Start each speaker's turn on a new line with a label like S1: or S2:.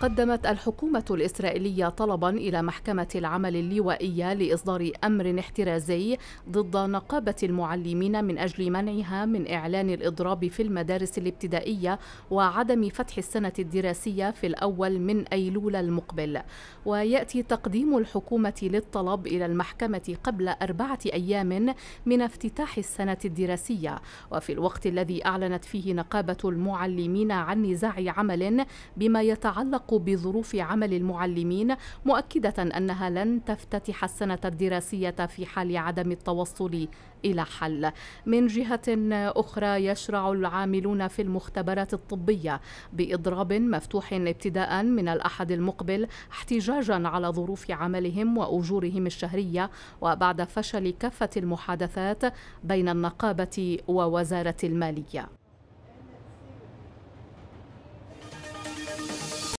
S1: قدمت الحكومة الإسرائيلية طلبا إلى محكمة العمل اللوائية لإصدار أمر احترازي ضد نقابة المعلمين من أجل منعها من إعلان الإضراب في المدارس الابتدائية وعدم فتح السنة الدراسية في الأول من أيلول المقبل ويأتي تقديم الحكومة للطلب إلى المحكمة قبل أربعة أيام من افتتاح السنة الدراسية وفي الوقت الذي أعلنت فيه نقابة المعلمين عن نزاع عمل بما يتعلق تتعلق بظروف عمل المعلمين مؤكدة أنها لن تفتتح السنة الدراسية في حال عدم التوصل إلى حل من جهة أخرى يشرع العاملون في المختبرات الطبية بإضراب مفتوح ابتداء من الأحد المقبل احتجاجا على ظروف عملهم وأجورهم الشهرية وبعد فشل كافة المحادثات بين النقابة ووزارة المالية